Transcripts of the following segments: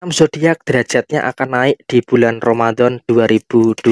6 zodiak derajatnya akan naik di bulan Ramadan 2024.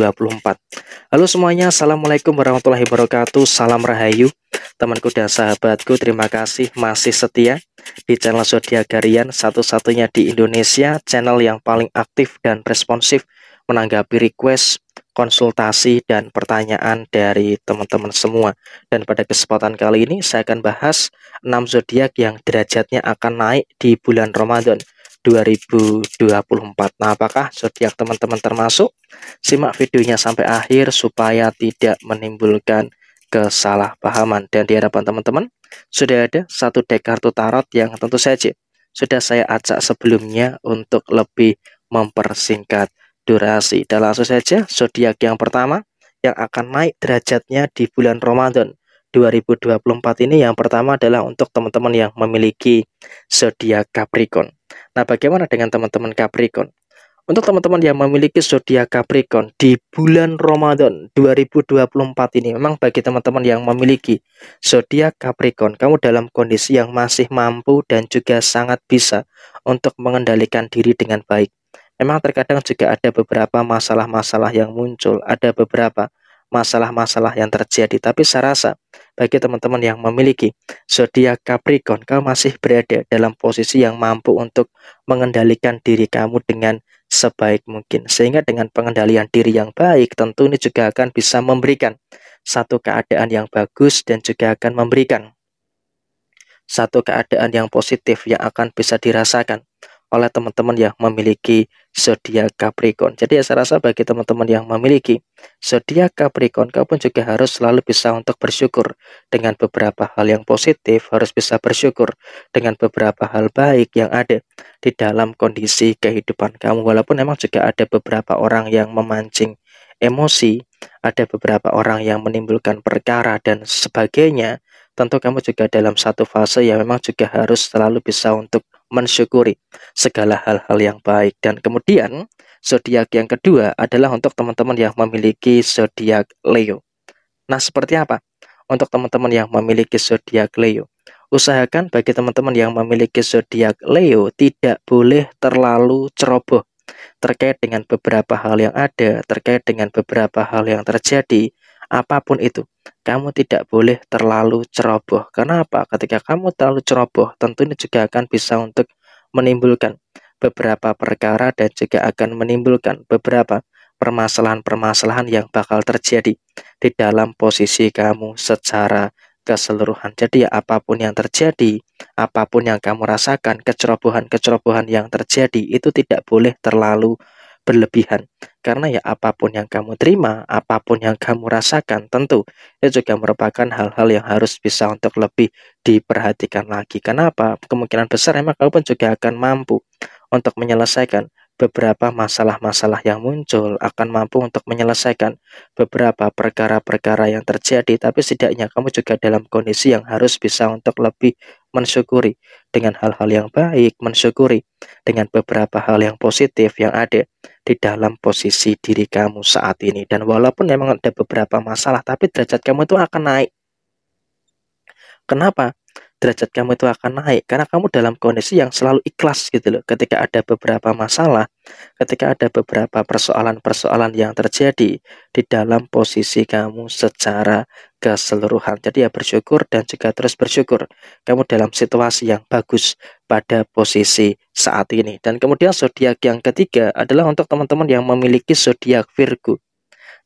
Halo semuanya, Assalamualaikum warahmatullahi wabarakatuh, salam rahayu. Temanku dan sahabatku, terima kasih masih setia di channel Zodiak Harian, satu-satunya di Indonesia, channel yang paling aktif dan responsif menanggapi request, konsultasi, dan pertanyaan dari teman-teman semua. Dan pada kesempatan kali ini, saya akan bahas 6 zodiak yang derajatnya akan naik di bulan Ramadan 2024. Nah, apakah zodiak teman-teman termasuk? Simak videonya sampai akhir supaya tidak menimbulkan kesalahpahaman. Dan di hadapan teman-teman sudah ada satu deck kartu tarot yang tentu saja sudah saya acak sebelumnya untuk lebih mempersingkat durasi. Dan langsung saja zodiak yang pertama yang akan naik derajatnya di bulan Ramadan 2024 ini yang pertama adalah untuk teman-teman yang memiliki zodiak Capricorn. Nah, bagaimana dengan teman-teman Capricorn? Untuk teman-teman yang memiliki zodiak Capricorn di bulan Ramadan 2024 ini memang bagi teman-teman yang memiliki zodiak Capricorn, kamu dalam kondisi yang masih mampu dan juga sangat bisa untuk mengendalikan diri dengan baik. Memang terkadang juga ada beberapa masalah-masalah yang muncul, ada beberapa masalah-masalah yang terjadi. Tapi saya rasa bagi teman-teman yang memiliki zodiak Capricorn, kamu masih berada dalam posisi yang mampu untuk mengendalikan diri kamu dengan sebaik mungkin. Sehingga dengan pengendalian diri yang baik, tentu ini juga akan bisa memberikan satu keadaan yang bagus dan juga akan memberikan satu keadaan yang positif yang akan bisa dirasakan oleh teman-teman yang memiliki zodiak Capricorn. Jadi ya saya rasa bagi teman-teman yang memiliki zodiak Capricorn, kau pun juga harus selalu bisa untuk bersyukur dengan beberapa hal yang positif, harus bisa bersyukur dengan beberapa hal baik yang ada di dalam kondisi kehidupan kamu. Walaupun memang juga ada beberapa orang yang memancing emosi, ada beberapa orang yang menimbulkan perkara dan sebagainya, tentu kamu juga dalam satu fase yang memang juga harus selalu bisa untuk mensyukuri segala hal-hal yang baik. Dan kemudian zodiak yang kedua adalah untuk teman-teman yang memiliki zodiak Leo. Nah, seperti apa? Untuk teman-teman yang memiliki zodiak Leo, usahakan bagi teman-teman yang memiliki zodiak Leo tidak boleh terlalu ceroboh terkait dengan beberapa hal yang ada, terkait dengan beberapa hal yang terjadi, apapun itu. Kamu tidak boleh terlalu ceroboh. Karena apa? Ketika kamu terlalu ceroboh, tentunya juga akan bisa untuk menimbulkan beberapa perkara dan juga akan menimbulkan beberapa permasalahan-permasalahan yang bakal terjadi di dalam posisi kamu secara keseluruhan. Jadi ya, apapun yang terjadi, apapun yang kamu rasakan, kecerobohan-kecerobohan yang terjadi itu tidak boleh terlalu berlebihan. Karena ya apapun yang kamu terima, apapun yang kamu rasakan, tentu itu juga merupakan hal-hal yang harus bisa untuk lebih diperhatikan lagi. Kenapa? Kemungkinan besar emang kamu pun juga akan mampu untuk menyelesaikan beberapa masalah-masalah yang muncul akan mampu untuk menyelesaikan beberapa perkara-perkara yang terjadi tapi setidaknya kamu juga dalam kondisi yang harus bisa untuk lebih mensyukuri dengan hal-hal yang baik, mensyukuri dengan beberapa hal yang positif yang ada di dalam posisi diri kamu saat ini. Dan walaupun memang ada beberapa masalah, tapi derajat kamu itu akan naik. Kenapa? derajat kamu itu akan naik karena kamu dalam kondisi yang selalu ikhlas gitu loh. Ketika ada beberapa masalah, ketika ada beberapa persoalan-persoalan yang terjadi di dalam posisi kamu secara keseluruhan. Jadi ya bersyukur dan juga terus bersyukur. Kamu dalam situasi yang bagus pada posisi saat ini. Dan kemudian zodiak yang ketiga adalah untuk teman-teman yang memiliki zodiak Virgo.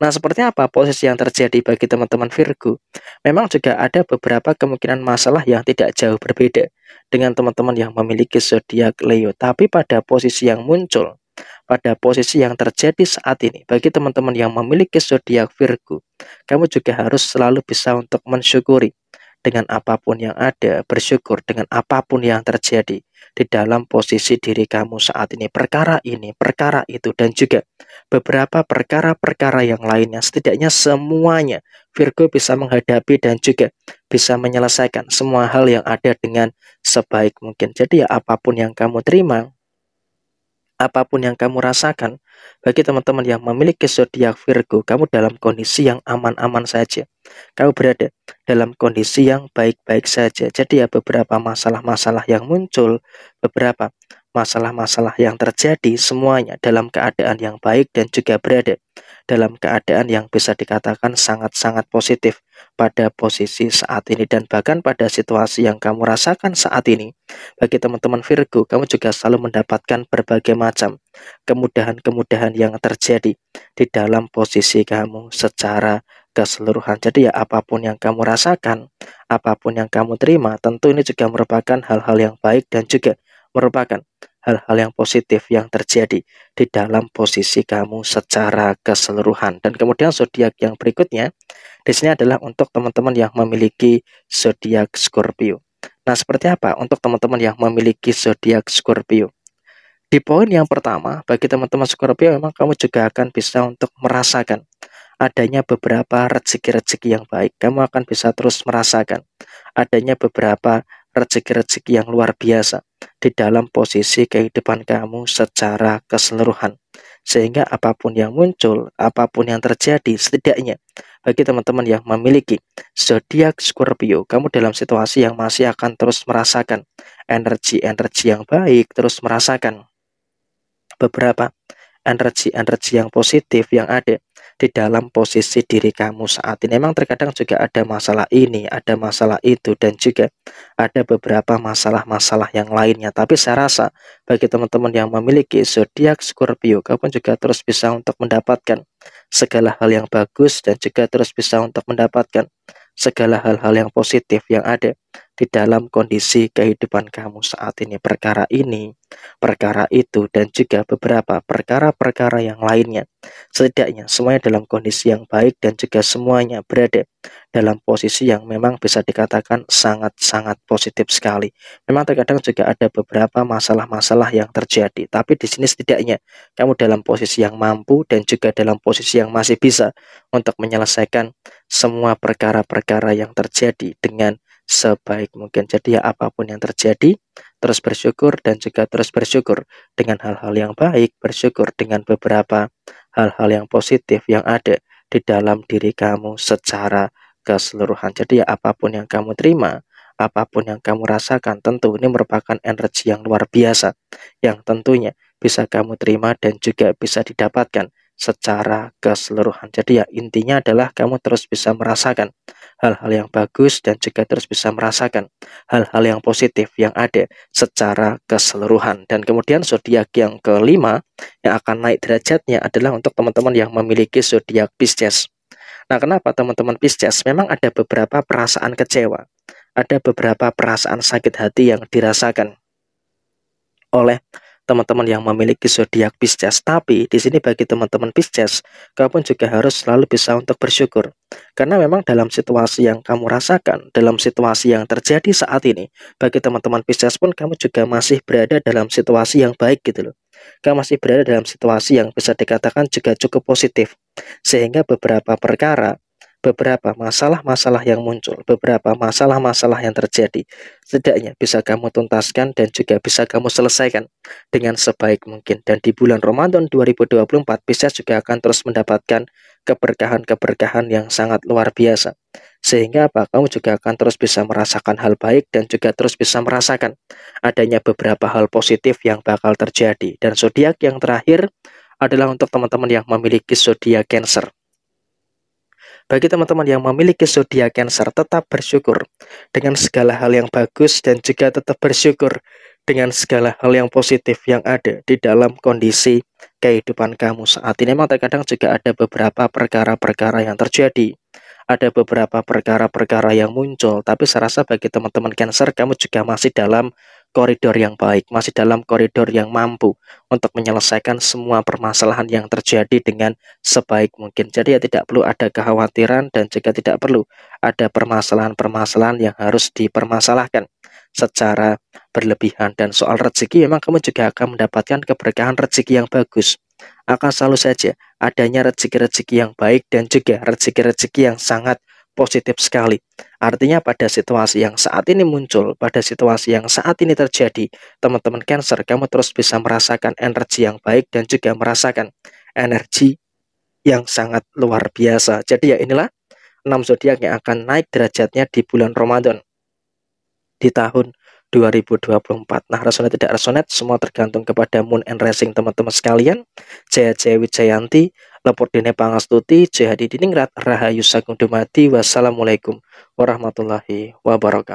Nah, seperti apa posisi yang terjadi bagi teman-teman Virgo? Memang juga ada beberapa kemungkinan masalah yang tidak jauh berbeda dengan teman-teman yang memiliki zodiak Leo, tapi pada posisi yang muncul, pada posisi yang terjadi saat ini, bagi teman-teman yang memiliki zodiak Virgo, kamu juga harus selalu bisa untuk mensyukuri dengan apapun yang ada, bersyukur dengan apapun yang terjadi di dalam posisi diri kamu saat ini, perkara ini, perkara itu, dan juga beberapa perkara-perkara yang lainnya. Setidaknya semuanya Virgo bisa menghadapi dan juga bisa menyelesaikan semua hal yang ada dengan sebaik mungkin. Jadi ya apapun yang kamu terima, apapun yang kamu rasakan, bagi teman-teman yang memiliki zodiak Virgo, kamu dalam kondisi yang aman-aman saja. Kamu berada dalam kondisi yang baik-baik saja. Jadi ya beberapa masalah-masalah yang muncul, beberapa masalah-masalah yang terjadi semuanya dalam keadaan yang baik dan juga berada dalam keadaan yang bisa dikatakan sangat-sangat positif pada posisi saat ini dan bahkan pada situasi yang kamu rasakan saat ini. Bagi teman-teman Virgo, kamu juga selalu mendapatkan berbagai macam kemudahan-kemudahan yang terjadi di dalam posisi kamu secara keseluruhan. Jadi ya apapun yang kamu rasakan, apapun yang kamu terima, tentu ini juga merupakan hal-hal yang baik dan juga merupakan hal-hal yang positif yang terjadi di dalam posisi kamu secara keseluruhan. Dan kemudian zodiak yang berikutnya di sini adalah untuk teman-teman yang memiliki zodiak Scorpio. Nah, seperti apa untuk teman-teman yang memiliki zodiak Scorpio? Di poin yang pertama, bagi teman-teman Scorpio memang kamu juga akan bisa untuk merasakan adanya beberapa rezeki-rezeki yang baik. Kamu akan bisa terus merasakan adanya beberapa rezeki-rezeki yang luar biasa di dalam posisi kehidupan kamu secara keseluruhan. Sehingga apapun yang muncul, apapun yang terjadi, setidaknya bagi teman-teman yang memiliki zodiak Scorpio, kamu dalam situasi yang masih akan terus merasakan energi-energi yang baik, terus merasakan beberapa energi-energi yang positif yang ada di dalam posisi diri kamu saat ini. Memang terkadang juga ada masalah ini, ada masalah itu, dan juga ada beberapa masalah-masalah yang lainnya. Tapi saya rasa bagi teman-teman yang memiliki zodiak Scorpio, kamu juga terus bisa untuk mendapatkan segala hal yang bagus dan juga terus bisa untuk mendapatkan segala hal-hal yang positif yang ada di dalam kondisi kehidupan kamu saat ini, perkara ini, perkara itu, dan juga beberapa perkara-perkara yang lainnya. Setidaknya semuanya dalam kondisi yang baik dan juga semuanya berada dalam posisi yang memang bisa dikatakan sangat-sangat positif sekali. Memang terkadang juga ada beberapa masalah-masalah yang terjadi, tapi di sini setidaknya kamu dalam posisi yang mampu dan juga dalam posisi yang masih bisa untuk menyelesaikan semua perkara-perkara yang terjadi dengan sebaik mungkin. Jadi ya apapun yang terjadi, terus bersyukur dan juga terus bersyukur dengan hal-hal yang baik, bersyukur dengan beberapa hal-hal yang positif yang ada di dalam diri kamu secara keseluruhan. Jadi ya apapun yang kamu terima, apapun yang kamu rasakan, tentu ini merupakan energi yang luar biasa yang tentunya bisa kamu terima dan juga bisa didapatkan secara keseluruhan. Jadi ya intinya adalah kamu terus bisa merasakan hal-hal yang bagus dan juga terus bisa merasakan hal-hal yang positif yang ada secara keseluruhan. Dan kemudian zodiak yang kelima yang akan naik derajatnya adalah untuk teman-teman yang memiliki zodiak Pisces. Nah, kenapa teman-teman Pisces? Memang ada beberapa perasaan kecewa, ada beberapa perasaan sakit hati yang dirasakan oleh teman-teman yang memiliki zodiak Pisces. Tapi di sini bagi teman-teman Pisces, kamu juga harus selalu bisa untuk bersyukur. Karena memang dalam situasi yang kamu rasakan, dalam situasi yang terjadi saat ini, bagi teman-teman Pisces pun kamu juga masih berada dalam situasi yang baik gitu loh kamu masih berada dalam situasi yang bisa dikatakan juga cukup positif, sehingga beberapa perkara beberapa masalah-masalah yang muncul, beberapa masalah-masalah yang terjadi. Setidaknya bisa kamu tuntaskan dan juga bisa kamu selesaikan dengan sebaik mungkin. Dan di bulan Ramadan 2024, bisa juga akan terus mendapatkan keberkahan-keberkahan yang sangat luar biasa. Sehingga apa? Kamu juga akan terus bisa merasakan hal baik dan juga terus bisa merasakan adanya beberapa hal positif yang bakal terjadi. Dan zodiak yang terakhir adalah untuk teman-teman yang memiliki zodiak Cancer. Bagi teman-teman yang memiliki zodiak Cancer, tetap bersyukur dengan segala hal yang bagus dan juga tetap bersyukur dengan segala hal yang positif yang ada di dalam kondisi kehidupan kamu saat ini. Memang terkadang juga ada beberapa perkara-perkara yang terjadi. Ada beberapa perkara-perkara yang muncul, tapi saya rasa bagi teman-teman Cancer, kamu juga masih dalam koridor yang baik, masih dalam koridor yang mampu untuk menyelesaikan semua permasalahan yang terjadi dengan sebaik mungkin. Jadi ya tidak perlu ada kekhawatiran dan juga tidak perlu ada permasalahan-permasalahan yang harus dipermasalahkan secara berlebihan. Dan soal rezeki memang kamu juga akan mendapatkan keberkahan rezeki yang bagus. Akan selalu saja adanya rezeki-rezeki yang baik dan juga rezeki-rezeki yang sangat positif sekali. Artinya pada situasi yang saat ini muncul, pada situasi yang saat ini terjadi, teman-teman Cancer, kamu terus bisa merasakan energi yang baik dan juga merasakan energi yang sangat luar biasa. Jadi ya inilah 6 zodiak yang akan naik derajatnya di bulan Ramadan di tahun 2024. Nah, resonate tidak resonate semua tergantung kepada Moon and Racing teman-teman sekalian. Jaya Jaya Wijayanti, Lepur Dine Pangastuti, Jaya Diningrat, Rahayu Sagung Dumati. Wassalamualaikum warahmatullahi wabarakatuh.